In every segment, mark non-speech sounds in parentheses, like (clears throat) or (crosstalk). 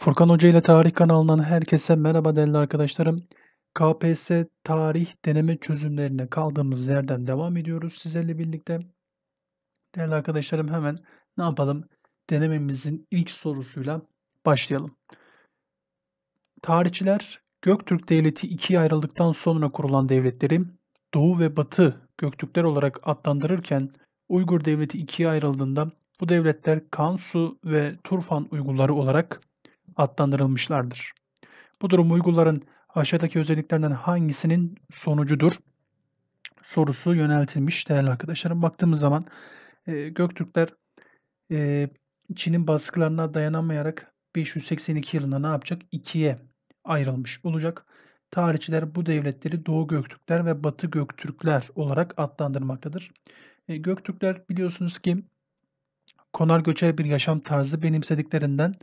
Furkan Hoca ile Tarih kanalından herkese merhaba değerli arkadaşlarım. KPSS tarih deneme çözümlerine kaldığımız yerden devam ediyoruz sizlerle birlikte. Değerli arkadaşlarım hemen ne yapalım? Denememizin ilk sorusuyla başlayalım. Tarihçiler Göktürk Devleti ikiye ayrıldıktan sonra kurulan devletleri Doğu ve Batı Göktürkler olarak adlandırırken Uygur Devleti ikiye ayrıldığında bu devletler Kansu ve Turfan Uygurları olarak adlandırılmışlardır. Bu durum Uygurların aşağıdaki özelliklerden hangisinin sonucudur? sorusu yöneltilmiş değerli arkadaşlarım. Baktığımız zaman e, Göktürkler e, Çin'in baskılarına dayanamayarak 582 yılında ne yapacak? İkiye ayrılmış olacak. Tarihçiler bu devletleri Doğu Göktürkler ve Batı Göktürkler olarak adlandırmaktadır. E, Göktürkler biliyorsunuz ki konar göçer bir yaşam tarzı benimsediklerinden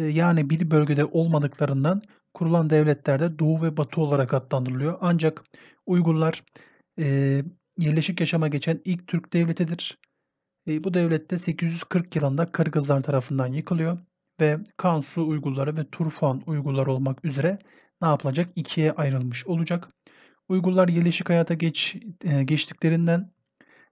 ee, yani bir bölgede olmadıklarından kurulan devletlerde Doğu ve Batı olarak adlandırılıyor. Ancak Uygurlar e, yerleşik yaşama geçen ilk Türk devletidir. E, bu devlette 840 yılında Kırgızlar tarafından yıkılıyor ve Kansu Uygurları ve Turfan Uygurları olmak üzere ne yapılacak? ikiye ayrılmış olacak. Uygurlar yerleşik hayata geç, e, geçtiklerinden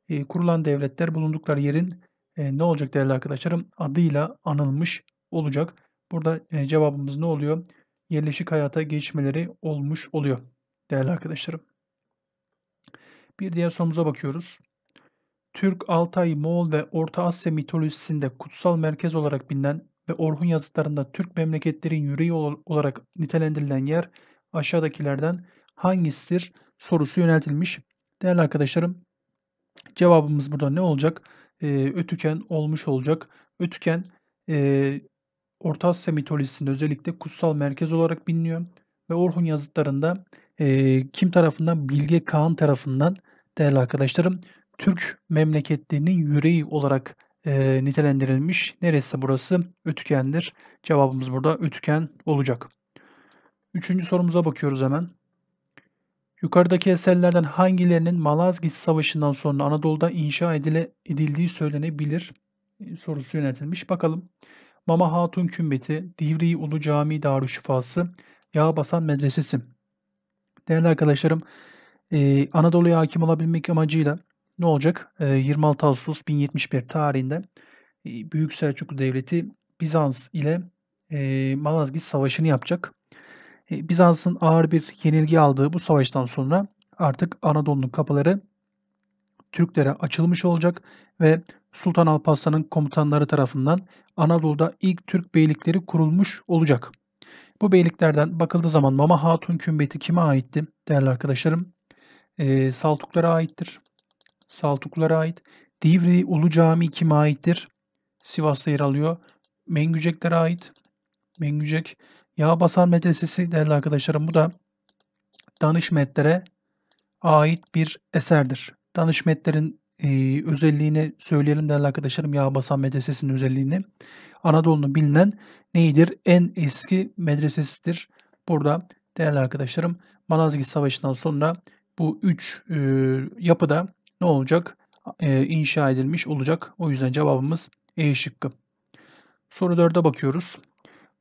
e, kurulan devletler bulundukları yerin e, ne olacak değerli arkadaşlarım adıyla anılmış olacak. Burada cevabımız ne oluyor? Yerleşik hayata geçmeleri olmuş oluyor değerli arkadaşlarım. Bir diğer sorumuza bakıyoruz. Türk, Altay, Moğol ve Orta Asya mitolojisinde kutsal merkez olarak bilinen ve Orhun yazıtlarında Türk memleketlerin yüreği olarak nitelendirilen yer aşağıdakilerden hangisidir sorusu yöneltilmiş. Değerli arkadaşlarım cevabımız burada ne olacak? E, ötüken olmuş olacak. Ötüken e, Orta Asya mitolojisinde özellikle kutsal merkez olarak biliniyor ve Orhun yazıtlarında e, kim tarafından? Bilge Kağan tarafından değerli arkadaşlarım Türk memleketlerinin yüreği olarak e, nitelendirilmiş. Neresi burası? Ötüken'dir. Cevabımız burada Ötüken olacak. Üçüncü sorumuza bakıyoruz hemen. Yukarıdaki eserlerden hangilerinin Malazgirt Savaşı'ndan sonra Anadolu'da inşa edile, edildiği söylenebilir e, sorusu yöneltilmiş. Bakalım Mama Hatun Kümbeti, Divriği Ulu Camii Darüşşifası, Yağbasan Medresesi. Değerli arkadaşlarım, e, Anadolu'ya hakim olabilmek amacıyla ne olacak? 26 e, Ağustos 1071 tarihinde e, Büyük Selçuklu Devleti Bizans ile Malazgirt Savaşı'nı yapacak. Bizans'ın ağır bir yenilgi aldığı bu savaştan sonra artık Anadolu'nun kapıları Türklere açılmış olacak ve Sultan Alparslan'ın komutanları tarafından Anadolu'da ilk Türk beylikleri kurulmuş olacak. Bu beyliklerden bakıldığı zaman Mama Hatun kümbeti kime aitti değerli arkadaşlarım? Ee, Saltuklara aittir. Saltuklara ait. Divri Ulu Cami kime aittir? Sivas'ta yer alıyor. Mengüceklere ait. Mengücek. Yağ Medresesi değerli arkadaşlarım bu da Danışmetlere ait bir eserdir. Danışmetlerin e, özelliğini söyleyelim değerli arkadaşlarım. Yağ basan medresesinin özelliğini. Anadolu'nun bilinen neyidir? En eski medresesidir. Burada değerli arkadaşlarım Malazgirt Savaşı'ndan sonra bu üç e, yapıda ne olacak? E, inşa edilmiş olacak. O yüzden cevabımız E şıkkı. Soru 4'e bakıyoruz.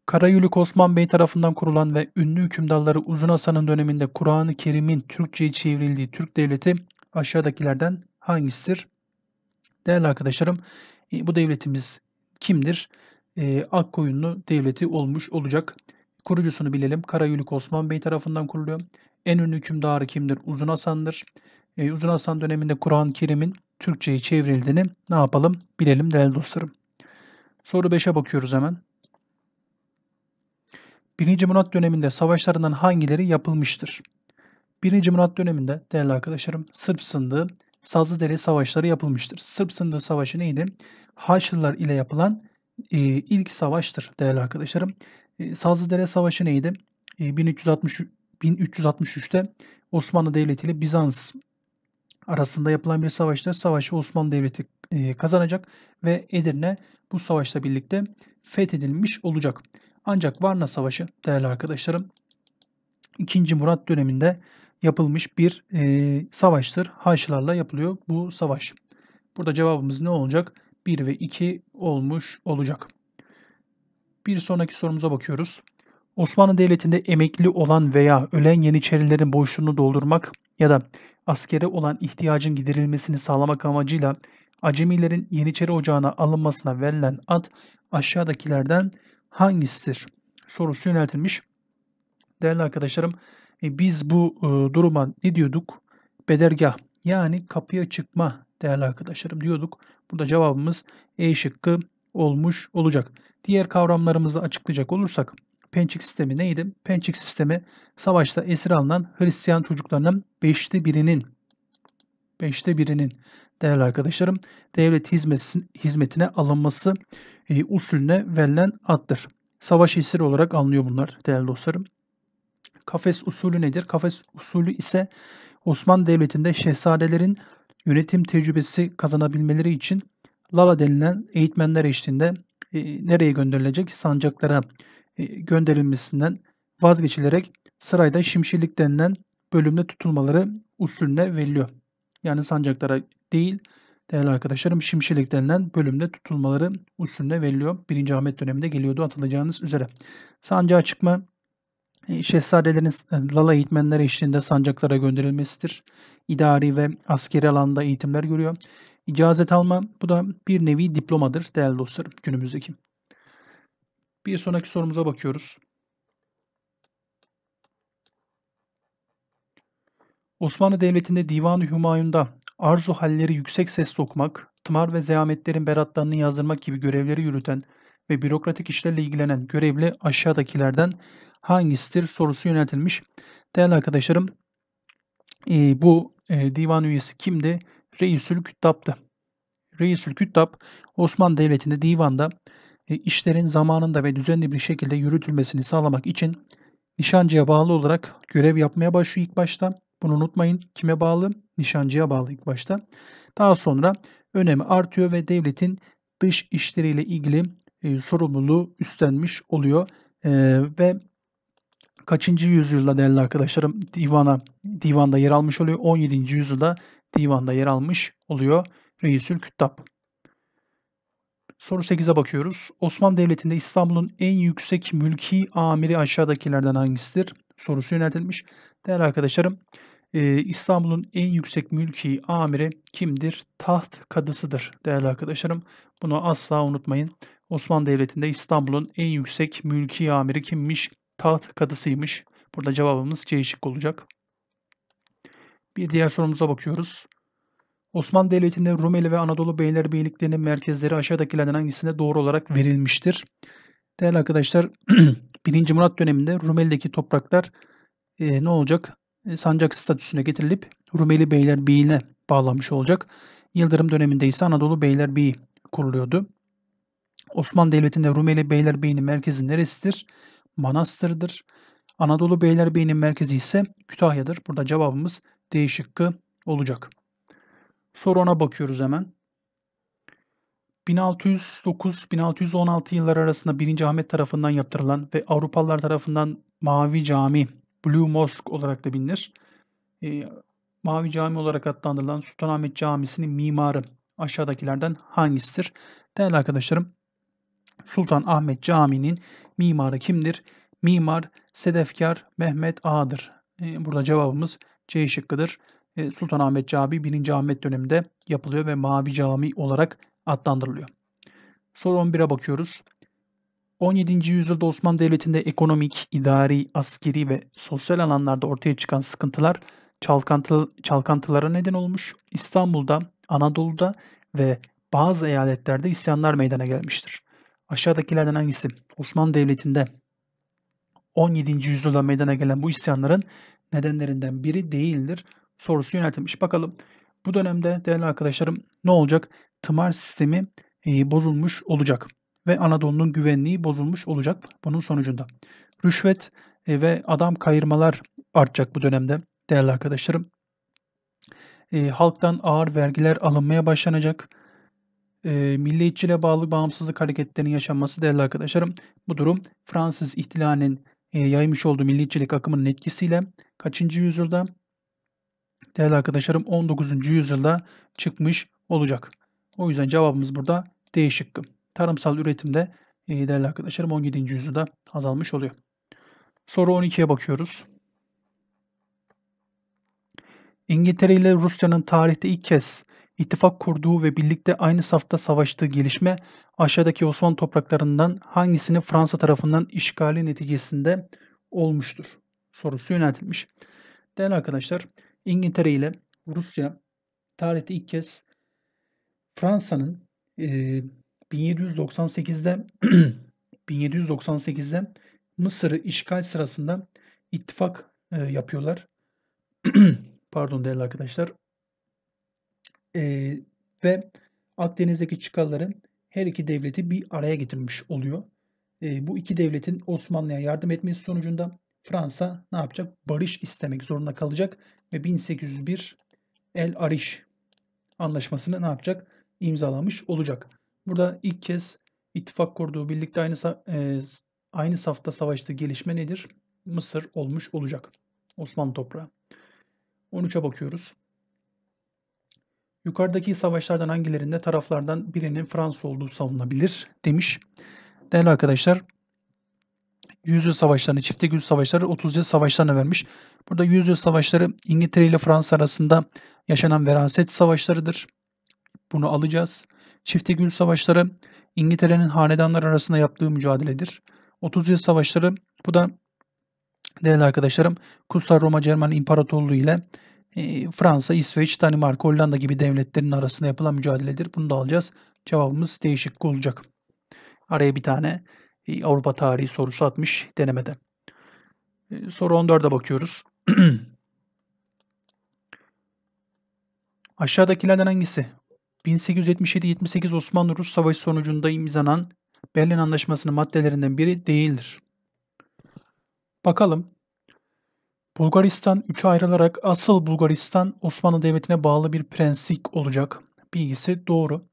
Karayülük Osman Bey tarafından kurulan ve ünlü hükümdarları Uzun Hasan'ın döneminde Kur'an-ı Kerim'in Türkçe'ye çevrildiği Türk Devleti aşağıdakilerden hangisidir? Değerli arkadaşlarım e, bu devletimiz kimdir? E, Akkoyunlu devleti olmuş olacak. Kurucusunu bilelim. Karayülük Osman Bey tarafından kuruluyor. En ünlü hükümdarı kimdir? Uzun Hasan'dır. E, Uzun Hasan döneminde Kur'an-ı Kerim'in Türkçe'ye çevrildiğini ne yapalım? Bilelim değerli dostlarım. Soru 5'e bakıyoruz hemen. 1. Murat döneminde savaşlarından hangileri yapılmıştır? 1. Murat döneminde değerli arkadaşlarım Sırp sındığı Sazlıdere savaşları yapılmıştır. Sırp sınırı savaşı neydi? Haçlılar ile yapılan e, ilk savaştır değerli arkadaşlarım. E, Sazlıdere savaşı neydi? E, 1360, 1363'te Osmanlı Devleti ile Bizans arasında yapılan bir savaştır. Savaşı Osmanlı Devleti e, kazanacak ve Edirne bu savaşla birlikte fethedilmiş olacak. Ancak Varna Savaşı değerli arkadaşlarım 2. Murat döneminde yapılmış bir e, savaştır. Haçlılarla yapılıyor bu savaş. Burada cevabımız ne olacak? 1 ve 2 olmuş olacak. Bir sonraki sorumuza bakıyoruz. Osmanlı Devleti'nde emekli olan veya ölen Yeniçerilerin boşluğunu doldurmak ya da askere olan ihtiyacın giderilmesini sağlamak amacıyla Acemilerin Yeniçeri Ocağı'na alınmasına verilen ad aşağıdakilerden hangisidir? Sorusu yöneltilmiş. Değerli arkadaşlarım e biz bu e, duruma ne diyorduk? Bedergah yani kapıya çıkma değerli arkadaşlarım diyorduk. Burada cevabımız E şıkkı olmuş olacak. Diğer kavramlarımızı açıklayacak olursak Pençik sistemi neydi? Pençik sistemi savaşta esir alınan Hristiyan çocuklarının beşte birinin beşte birinin değerli arkadaşlarım devlet hizmetine alınması e, usulüne verilen addır. Savaş esiri olarak anlıyor bunlar değerli dostlarım. Kafes usulü nedir? Kafes usulü ise Osmanlı Devleti'nde şehzadelerin yönetim tecrübesi kazanabilmeleri için Lala denilen eğitmenler eşliğinde e, nereye gönderilecek? Sancaklara e, gönderilmesinden vazgeçilerek sarayda şimşirlik denilen bölümde tutulmaları usulüne veriliyor. Yani sancaklara değil değerli arkadaşlarım şimşirlik denilen bölümde tutulmaları usulüne veriliyor. 1. Ahmet döneminde geliyordu atılacağınız üzere. Sancağa çıkma ee, şehzadelerin e, Lala eğitmenler eşliğinde sancaklara gönderilmesidir. İdari ve askeri alanda eğitimler görüyor. İcazet alma bu da bir nevi diplomadır değerli dostlarım günümüzdeki. Bir sonraki sorumuza bakıyoruz. Osmanlı Devleti'nde Divan-ı Hümayun'da arzu halleri yüksek ses sokmak, tımar ve zeyametlerin beratlarını yazdırmak gibi görevleri yürüten ve bürokratik işlerle ilgilenen görevli aşağıdakilerden hangisidir sorusu yöneltilmiş. Değerli arkadaşlarım e, bu e, divan üyesi kimdi? Reisül Küttab'dı. Reisül Küttab Osmanlı Devleti'nde divanda e, işlerin zamanında ve düzenli bir şekilde yürütülmesini sağlamak için nişancıya bağlı olarak görev yapmaya başlıyor ilk başta. Bunu unutmayın. Kime bağlı? Nişancıya bağlı ilk başta. Daha sonra önemi artıyor ve devletin dış işleriyle ilgili e, sorumluluğu üstlenmiş oluyor. E, ve kaçıncı yüzyılda değerli arkadaşlarım divana divanda yer almış oluyor. 17. yüzyılda divanda yer almış oluyor Reisül Küttab. Soru 8'e bakıyoruz. Osmanlı Devleti'nde İstanbul'un en yüksek mülki amiri aşağıdakilerden hangisidir? Sorusu yöneltilmiş. Değerli arkadaşlarım e, İstanbul'un en yüksek mülki amiri kimdir? Taht kadısıdır değerli arkadaşlarım. Bunu asla unutmayın. Osmanlı Devleti'nde İstanbul'un en yüksek mülki amiri kimmiş? taht kadısıymış. Burada cevabımız C şık olacak. Bir diğer sorumuza bakıyoruz. Osmanlı Devleti'nde Rumeli ve Anadolu Beylerbeyliklerinin merkezleri aşağıdakilerden hangisinde doğru olarak verilmiştir? Değerli arkadaşlar 1. (clears throat) Murat döneminde Rumeli'deki topraklar e, ne olacak? E, sancak statüsüne getirilip Rumeli Beylerbeyi'ne bağlanmış olacak. Yıldırım döneminde ise Anadolu Beylerbeyi kuruluyordu. Osmanlı Devleti'nde Rumeli Beylerbeyi'nin merkezi neresidir? Manastır'dır. Anadolu Beylerbeyi'nin merkezi ise Kütahya'dır. Burada cevabımız D şıkkı olacak. Soru ona bakıyoruz hemen. 1609-1616 yılları arasında 1. Ahmet tarafından yaptırılan ve Avrupalılar tarafından Mavi Cami, Blue Mosque olarak da bilinir. E, Mavi Cami olarak adlandırılan Sultanahmet Camisi'nin mimarı aşağıdakilerden hangisidir? Değerli arkadaşlarım Sultan Ahmet Camii'nin mimarı kimdir? Mimar Sedefkar Mehmet A'dır. Ee, burada cevabımız C şıkkıdır. Ee, Sultan Ahmet Camii 1. Ahmet döneminde yapılıyor ve Mavi Cami olarak adlandırılıyor. Soru 11'e bakıyoruz. 17. yüzyılda Osmanlı Devleti'nde ekonomik, idari, askeri ve sosyal alanlarda ortaya çıkan sıkıntılar çalkantı, çalkantılara neden olmuş. İstanbul'da, Anadolu'da ve bazı eyaletlerde isyanlar meydana gelmiştir. Aşağıdakilerden hangisi Osmanlı Devleti'nde 17. yüzyılda meydana gelen bu isyanların nedenlerinden biri değildir sorusu yöneltilmiş. Bakalım bu dönemde değerli arkadaşlarım ne olacak? Tımar sistemi e, bozulmuş olacak ve Anadolu'nun güvenliği bozulmuş olacak bunun sonucunda. Rüşvet e, ve adam kayırmalar artacak bu dönemde değerli arkadaşlarım. E, halktan ağır vergiler alınmaya başlanacak e, milliyetçiliğe bağlı bağımsızlık hareketlerinin yaşanması değerli arkadaşlarım. Bu durum Fransız ihtilalinin e, yaymış olduğu milliyetçilik akımının etkisiyle kaçıncı yüzyılda? Değerli arkadaşlarım 19. yüzyılda çıkmış olacak. O yüzden cevabımız burada D şıkkı. Tarımsal üretimde e, değerli arkadaşlarım 17. yüzyılda azalmış oluyor. Soru 12'ye bakıyoruz. İngiltere ile Rusya'nın tarihte ilk kez ittifak kurduğu ve birlikte aynı safta savaştığı gelişme aşağıdaki Osmanlı topraklarından hangisini Fransa tarafından işgali neticesinde olmuştur sorusu yöneltilmiş. Değerli arkadaşlar İngiltere ile Rusya tarihte ilk kez Fransa'nın e, 1798'de 1798'de Mısır'ı işgal sırasında ittifak e, yapıyorlar. (clears throat) Pardon değerli arkadaşlar e, ve Akdeniz'deki çıkarların her iki devleti bir araya getirmiş oluyor. E, bu iki devletin Osmanlı'ya yardım etmesi sonucunda Fransa ne yapacak? Barış istemek zorunda kalacak ve 1801 El Arish anlaşmasını ne yapacak? imzalamış olacak. Burada ilk kez ittifak kurduğu birlikte aynı e, aynı safta savaştığı gelişme nedir? Mısır olmuş olacak. Osmanlı toprağı. 13'e bakıyoruz. Yukarıdaki savaşlardan hangilerinde taraflardan birinin Fransa olduğu savunulabilir demiş. Değerli arkadaşlar Yüzyıl savaşları, çifte yüzyıl savaşları, 30 yıl vermiş. Burada yüzyıl savaşları İngiltere ile Fransa arasında yaşanan veraset savaşlarıdır. Bunu alacağız. Çifte yüzyıl savaşları İngiltere'nin hanedanlar arasında yaptığı mücadeledir. 30 savaşları bu da değerli arkadaşlarım Kutsal Roma Cermen İmparatorluğu ile ee, Fransa, İsveç, Danimarka, Hollanda gibi devletlerin arasında yapılan mücadeledir. Bunu da alacağız. Cevabımız değişik olacak. Araya bir tane e, Avrupa tarihi sorusu atmış denemede. E, soru 14'e bakıyoruz. (clears throat) Aşağıdakilerden hangisi? 1877-78 Osmanlı-Rus Savaşı sonucunda imzanan Berlin Anlaşması'nın maddelerinden biri değildir. Bakalım Bulgaristan üçe ayrılarak asıl Bulgaristan Osmanlı Devleti'ne bağlı bir prenslik olacak. Bilgisi doğru.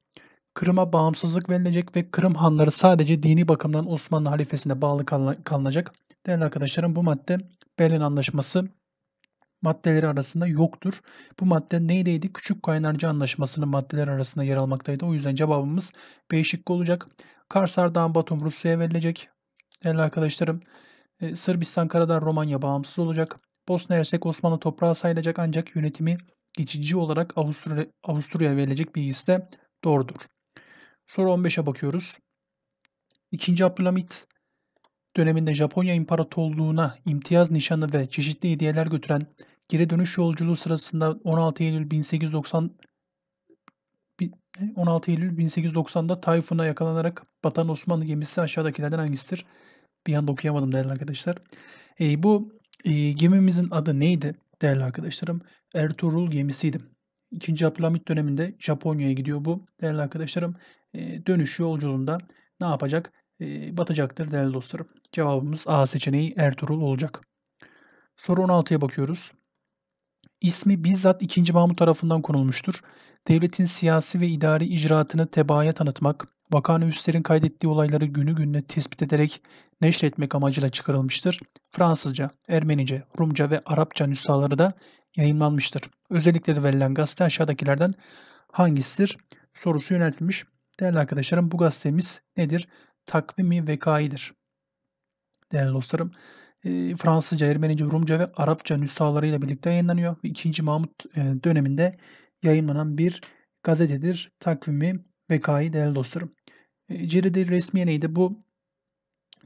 Kırım'a bağımsızlık verilecek ve Kırım hanları sadece dini bakımdan Osmanlı halifesine bağlı kalınacak. Değerli arkadaşlarım bu madde Berlin Anlaşması maddeleri arasında yoktur. Bu madde neydeydi? Küçük Kaynarca Anlaşması'nın maddeleri arasında yer almaktaydı. O yüzden cevabımız B şıkkı olacak. Karsar Dağın Batum Rusya'ya verilecek. Değerli arkadaşlarım e, Sırbistan Karadağ Romanya bağımsız olacak. Bosna Hersek Osmanlı toprağı sayılacak ancak yönetimi geçici olarak Avusturya, Avusturya'ya verilecek bilgisi de doğrudur. Soru 15'e bakıyoruz. 2. Abdülhamit döneminde Japonya İmparatorluğu'na imtiyaz nişanı ve çeşitli hediyeler götüren geri dönüş yolculuğu sırasında 16 Eylül 1890 16 Eylül 1890'da Tayfun'a yakalanarak batan Osmanlı gemisi aşağıdakilerden hangisidir? Bir anda okuyamadım değerli arkadaşlar. E, bu e, gemimizin adı neydi değerli arkadaşlarım? Ertuğrul gemisiydi. İkinci Abdülhamit döneminde Japonya'ya gidiyor bu değerli arkadaşlarım. E, dönüş yolculuğunda ne yapacak? E, batacaktır değerli dostlarım. Cevabımız A seçeneği Ertuğrul olacak. Soru 16'ya bakıyoruz. İsmi bizzat 2. Mahmut tarafından konulmuştur. Devletin siyasi ve idari icraatını tebaaya tanıtmak, vakanüvislerin kaydettiği olayları günü gününe tespit ederek neşretmek amacıyla çıkarılmıştır. Fransızca, Ermenice, Rumca ve Arapça nüshaları da yayınlanmıştır. Özellikle de verilen gazete aşağıdakilerden hangisidir sorusu yöneltilmiş. Değerli arkadaşlarım bu gazetemiz nedir? Takvimi Vekai'dir. Değerli dostlarım e, Fransızca, Ermenice, Rumca ve Arapça nüshalarıyla birlikte yayınlanıyor. 2. Mahmut e, döneminde yayınlanan bir gazetedir. Takvimi Vekayı değerli dostlarım. E, Ceride resmiye neydi? Bu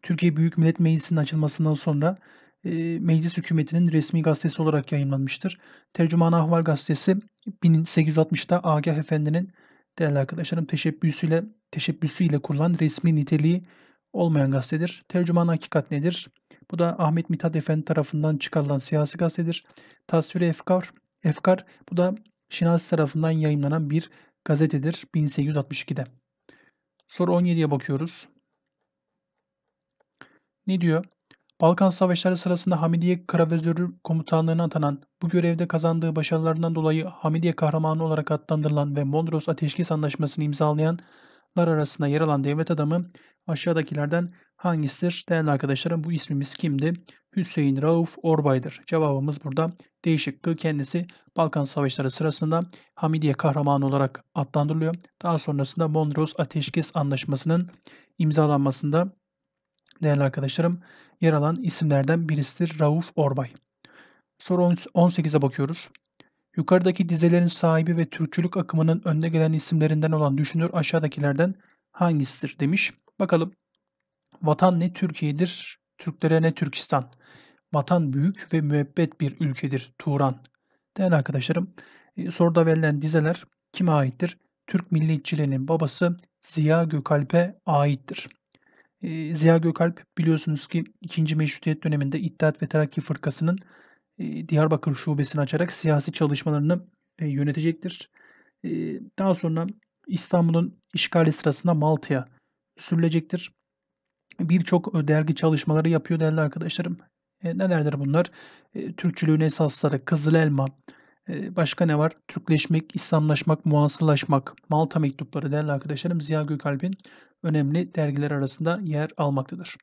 Türkiye Büyük Millet Meclisi'nin açılmasından sonra e, meclis hükümetinin resmi gazetesi olarak yayınlanmıştır. Tercüman Ahval gazetesi 1860'ta Agah Efendi'nin değerli arkadaşlarım teşebbüsüyle teşebbüsüyle kurulan resmi niteliği olmayan gazetedir. Tercüman Hakikat nedir? Bu da Ahmet Mithat Efendi tarafından çıkarılan siyasi gazetedir. Tasviri Efkar, Efkar bu da Şinasi tarafından yayınlanan bir gazetedir 1862'de. Soru 17'ye bakıyoruz. Ne diyor? Balkan Savaşları sırasında Hamidiye Karavezörü komutanlığına atanan, bu görevde kazandığı başarılarından dolayı Hamidiye kahramanı olarak adlandırılan ve Mondros Ateşkes Anlaşması'nı imzalayanlar arasında yer alan devlet adamı aşağıdakilerden hangisidir? Değerli arkadaşlarım bu ismimiz kimdi? Hüseyin Rauf Orbay'dır. Cevabımız burada D şıkkı. Kendisi Balkan Savaşları sırasında Hamidiye kahramanı olarak adlandırılıyor. Daha sonrasında Mondros Ateşkes Anlaşması'nın imzalanmasında değerli arkadaşlarım yer alan isimlerden birisidir Rauf Orbay. Soru 18'e bakıyoruz. Yukarıdaki dizelerin sahibi ve Türkçülük akımının önde gelen isimlerinden olan düşünür aşağıdakilerden hangisidir demiş. Bakalım. Vatan ne Türkiye'dir, Türklere ne Türkistan. Vatan büyük ve müebbet bir ülkedir Turan. Değerli arkadaşlarım, e, soruda verilen dizeler kime aittir? Türk milliyetçilerinin babası Ziya Gökalp'e aittir. E, Ziya Gökalp biliyorsunuz ki 2. Meşrutiyet döneminde İttihat ve Terakki Fırkası'nın e, Diyarbakır şubesini açarak siyasi çalışmalarını yönetecektir. Daha sonra İstanbul'un işgali sırasında Malta'ya sürülecektir. Birçok dergi çalışmaları yapıyor değerli arkadaşlarım. E, nelerdir bunlar? E, Türkçülüğün esasları, Kızıl Elma, e, başka ne var? Türkleşmek, İslamlaşmak, Muansılaşmak. Malta mektupları değerli arkadaşlarım Ziya Gökalp'in önemli dergiler arasında yer almaktadır.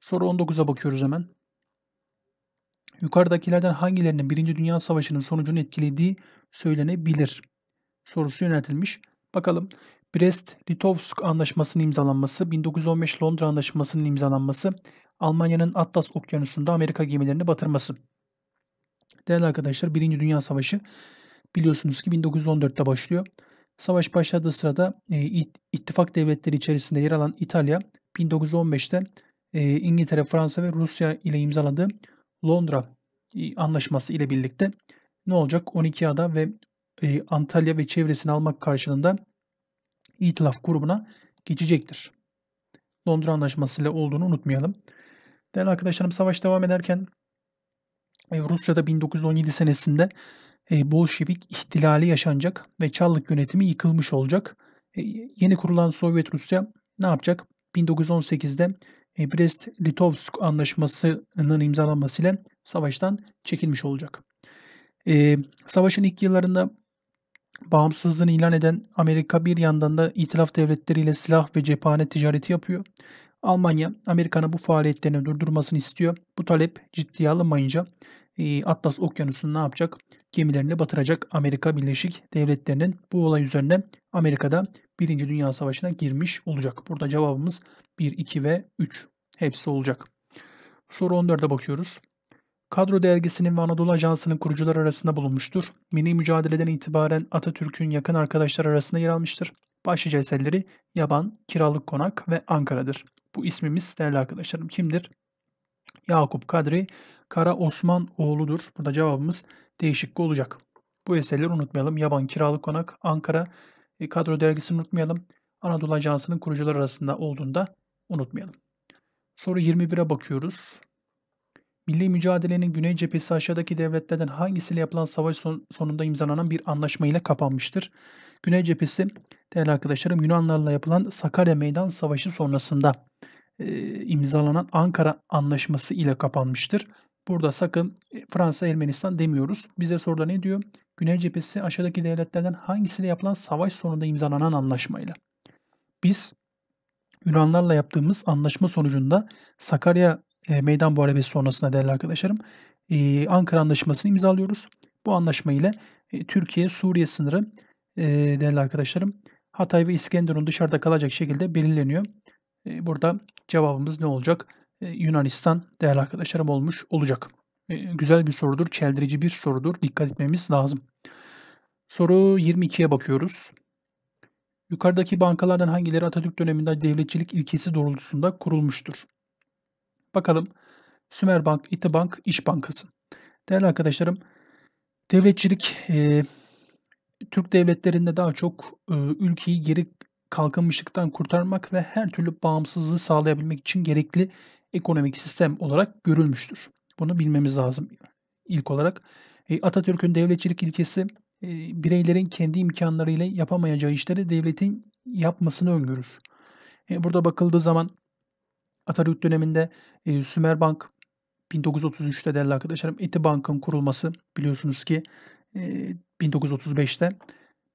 Soru 19'a bakıyoruz hemen. Yukarıdakilerden hangilerinin 1. Dünya Savaşı'nın sonucunu etkilediği söylenebilir? Sorusu yöneltilmiş. Bakalım. Brest-Litovsk Anlaşması'nın imzalanması, 1915 Londra Anlaşması'nın imzalanması, Almanya'nın Atlas Okyanusu'nda Amerika gemilerini batırması. Değerli arkadaşlar 1. Dünya Savaşı biliyorsunuz ki 1914'te başlıyor. Savaş başladığı sırada e, ittifak devletleri içerisinde yer alan İtalya 1915'te e, İngiltere, Fransa ve Rusya ile imzaladığı Londra e, anlaşması ile birlikte ne olacak? 12 ada ve e, Antalya ve çevresini almak karşılığında İtilaf grubuna geçecektir. Londra anlaşması ile olduğunu unutmayalım. Değerli arkadaşlarım savaş devam ederken e, Rusya'da 1917 senesinde e, Bolşevik ihtilali yaşanacak ve Çarlık yönetimi yıkılmış olacak. E, yeni kurulan Sovyet Rusya ne yapacak? 1918'de Brest-Litovsk anlaşmasının imzalanmasıyla savaştan çekilmiş olacak. Savaşın ilk yıllarında bağımsızlığını ilan eden Amerika bir yandan da itilaf devletleriyle silah ve cephane ticareti yapıyor. Almanya Amerika'nın bu faaliyetlerini durdurmasını istiyor. Bu talep ciddiye alınmayınca e, Atlas Okyanusu'nu ne yapacak? Gemilerini batıracak Amerika Birleşik Devletleri'nin bu olay üzerine Amerika'da 1. Dünya Savaşı'na girmiş olacak. Burada cevabımız 1, 2 ve 3 hepsi olacak. Soru 14'e bakıyoruz. Kadro dergisinin ve Anadolu Ajansı'nın kurucular arasında bulunmuştur. Mini mücadeleden itibaren Atatürk'ün yakın arkadaşlar arasında yer almıştır. Başlıca eserleri Yaban, Kiralık Konak ve Ankara'dır. Bu ismimiz değerli arkadaşlarım kimdir? Yakup Kadri Kara Osman oğludur. Burada cevabımız değişik olacak. Bu eserleri unutmayalım. Yaban Kiralı Konak, Ankara e, Kadro Dergisi'ni unutmayalım. Anadolu Ajansı'nın kurucular arasında olduğunda unutmayalım. Soru 21'e bakıyoruz. Milli mücadelenin güney cephesi aşağıdaki devletlerden hangisiyle yapılan savaş son, sonunda imzalanan bir anlaşmayla kapanmıştır? Güney cephesi değerli arkadaşlarım Yunanlarla yapılan Sakarya Meydan Savaşı sonrasında e, imzalanan Ankara Anlaşması ile kapanmıştır. Burada sakın e, Fransa Ermenistan demiyoruz. Bize soruda ne diyor? Güney cephesi aşağıdaki devletlerden hangisiyle yapılan savaş sonunda imzalanan anlaşmayla. Biz Yunanlarla yaptığımız anlaşma sonucunda Sakarya e, Meydan Muharebesi sonrasında değerli arkadaşlarım e, Ankara Anlaşması'nı imzalıyoruz. Bu anlaşma ile e, Türkiye-Suriye sınırı e, değerli arkadaşlarım Hatay ve İskenderun dışarıda kalacak şekilde belirleniyor. Ee, burada cevabımız ne olacak? Ee, Yunanistan değerli arkadaşlarım olmuş olacak. Ee, güzel bir sorudur, çeldirici bir sorudur. Dikkat etmemiz lazım. Soru 22'ye bakıyoruz. Yukarıdaki bankalardan hangileri Atatürk döneminde devletçilik ilkesi doğrultusunda kurulmuştur? Bakalım. Sümerbank, İtibank, İş Bankası. Değerli arkadaşlarım, devletçilik e, Türk devletlerinde daha çok e, ülkeyi geri kalkınmışlıktan kurtarmak ve her türlü bağımsızlığı sağlayabilmek için gerekli ekonomik sistem olarak görülmüştür. Bunu bilmemiz lazım ilk olarak. E, Atatürk'ün devletçilik ilkesi e, bireylerin kendi imkanlarıyla yapamayacağı işleri devletin yapmasını öngörür. E, burada bakıldığı zaman Atatürk döneminde e, Sümer Bank 1933'te değerli arkadaşlarım Eti Bank'ın kurulması biliyorsunuz ki e, 1935'te.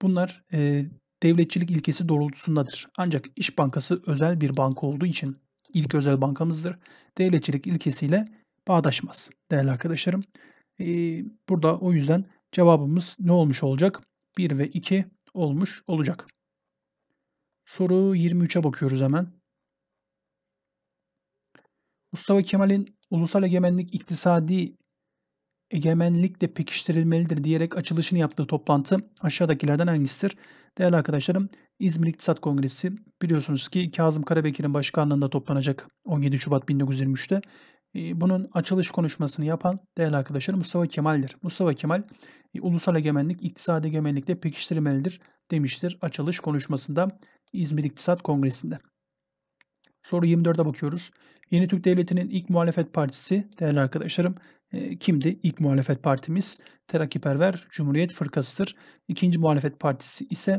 Bunlar e, devletçilik ilkesi doğrultusundadır. Ancak İş Bankası özel bir banka olduğu için ilk özel bankamızdır. Devletçilik ilkesiyle bağdaşmaz değerli arkadaşlarım. E, burada o yüzden cevabımız ne olmuş olacak? 1 ve 2 olmuş olacak. Soru 23'e bakıyoruz hemen. Mustafa Kemal'in ulusal egemenlik iktisadi egemenlikle pekiştirilmelidir diyerek açılışını yaptığı toplantı aşağıdakilerden hangisidir? Değerli arkadaşlarım İzmir İktisat Kongresi biliyorsunuz ki Kazım Karabekir'in başkanlığında toplanacak 17 Şubat 1923'te. Ee, bunun açılış konuşmasını yapan değerli arkadaşlarım Mustafa Kemal'dir. Mustafa Kemal e, ulusal egemenlik iktisadi egemenlikle pekiştirilmelidir demiştir açılış konuşmasında İzmir İktisat Kongresi'nde. Soru 24'e bakıyoruz. Yeni Türk Devleti'nin ilk muhalefet partisi değerli arkadaşlarım e, kimdi? İlk muhalefet partimiz Terakkiperver Cumhuriyet Fırkası'dır. İkinci muhalefet partisi ise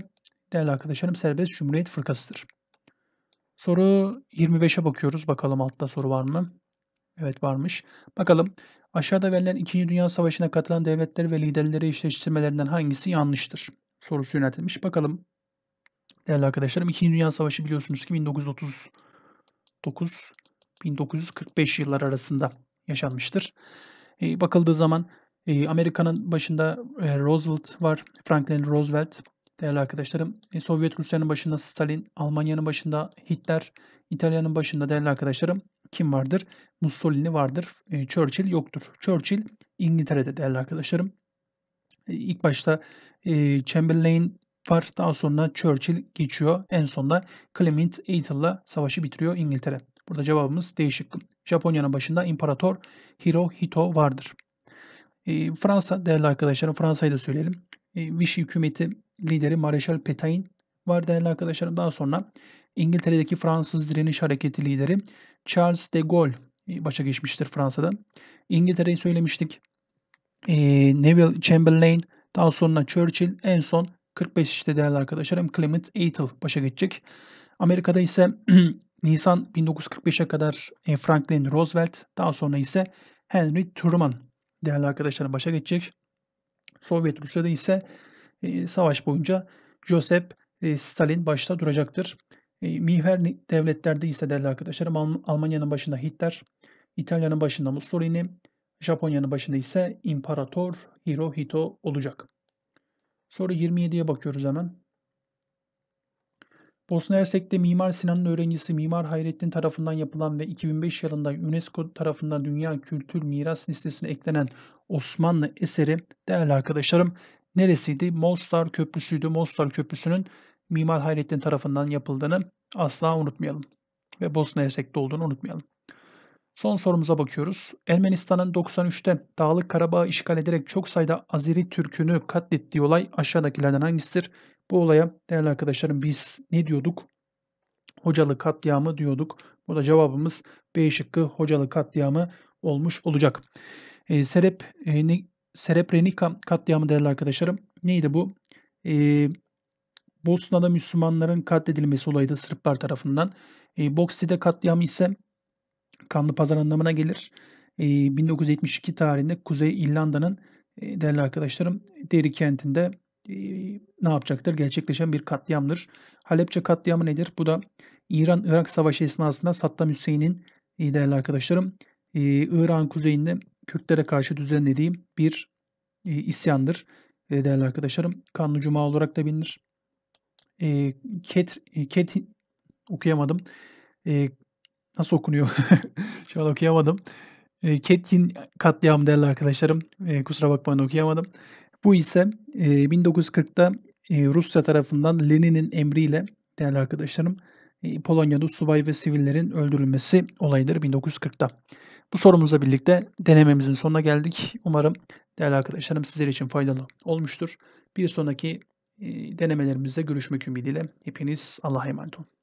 değerli arkadaşlarım Serbest Cumhuriyet Fırkası'dır. Soru 25'e bakıyoruz. Bakalım altta soru var mı? Evet varmış. Bakalım aşağıda verilen 2. Dünya Savaşı'na katılan devletleri ve liderleri eşleştirmelerinden hangisi yanlıştır? Sorusu yöneltilmiş. Bakalım değerli arkadaşlarım 2. Dünya Savaşı biliyorsunuz ki 1930 1945 yıllar arasında yaşanmıştır. E, bakıldığı zaman e, Amerika'nın başında e, Roosevelt var, Franklin Roosevelt değerli arkadaşlarım. E, Sovyet Rusya'nın başında Stalin, Almanya'nın başında Hitler, İtalya'nın başında değerli arkadaşlarım kim vardır? Mussolini vardır, e, Churchill yoktur. Churchill İngiltere'de değerli arkadaşlarım. E, ilk başta e, Chamberlain var. Daha sonra Churchill geçiyor. En sonunda Clement Eitel'la savaşı bitiriyor İngiltere. Burada cevabımız değişik. Japonya'nın başında İmparator Hirohito vardır. E, Fransa değerli arkadaşlarım Fransa'yı da söyleyelim. E, Vichy hükümeti lideri Mareşal Petain var değerli arkadaşlarım. Daha sonra İngiltere'deki Fransız direniş hareketi lideri Charles de Gaulle e, başa geçmiştir Fransa'dan. İngiltere'yi söylemiştik. E, Neville Chamberlain, daha sonra Churchill, en son 45 işte değerli arkadaşlarım Clement Eitel başa geçecek. Amerika'da ise (clears throat) Nisan 1945'e kadar e, Franklin Roosevelt, daha sonra ise Henry Truman değerli arkadaşlarım başa geçecek. Sovyet Rusya'da ise e, savaş boyunca Joseph e, Stalin başta duracaktır. E, Miğfer devletlerde ise değerli arkadaşlarım Almanya'nın başında Hitler, İtalya'nın başında Mussolini, Japonya'nın başında ise İmparator Hirohito olacak. Sonra 27'ye bakıyoruz hemen. Bosna Hersek'te Mimar Sinan'ın öğrencisi Mimar Hayrettin tarafından yapılan ve 2005 yılında UNESCO tarafından Dünya Kültür Miras Listesi'ne eklenen Osmanlı eseri değerli arkadaşlarım neresiydi? Mostar Köprüsü'ydü. Mostar Köprüsü'nün Mimar Hayrettin tarafından yapıldığını asla unutmayalım ve Bosna Hersek'te olduğunu unutmayalım. Son sorumuza bakıyoruz. Ermenistan'ın 93'te Dağlık Karabağ işgal ederek çok sayıda Azeri Türk'ünü katlettiği olay aşağıdakilerden hangisidir? Bu olaya değerli arkadaşlarım biz ne diyorduk? Hocalı katliamı diyorduk. Burada cevabımız B şıkkı Hocalı katliamı olmuş olacak. E, Serep e, ne, Sereprenika katliamı değerli arkadaşlarım neydi bu? E, Bosna'da Müslümanların katledilmesi olayıydı Sırplar tarafından. E, Boksi'de katliamı ise kanlı pazar anlamına gelir. E, 1972 tarihinde Kuzey İrlanda'nın e, değerli arkadaşlarım Derry kentinde e, ne yapacaktır? Gerçekleşen bir katliamdır. Halepçe katliamı nedir? Bu da İran-Irak savaşı esnasında Saddam Hüseyin'in e, değerli arkadaşlarım e, İran kuzeyinde Kürtlere karşı düzenlediği bir e, isyandır. E, değerli arkadaşlarım Kanlı Cuma olarak da bilinir. E, Ket, e, Ket okuyamadım. E, nasıl okunuyor? (laughs) Şu an okuyamadım. E, Ketkin katliamı değerli arkadaşlarım. E, kusura bakmayın okuyamadım. Bu ise e, 1940'ta e, Rusya tarafından Lenin'in emriyle değerli arkadaşlarım e, Polonya'da subay ve sivillerin öldürülmesi olayıdır 1940'ta. Bu sorumuzla birlikte denememizin sonuna geldik. Umarım değerli arkadaşlarım sizler için faydalı olmuştur. Bir sonraki e, denemelerimizde görüşmek ümidiyle. Hepiniz Allah'a emanet olun.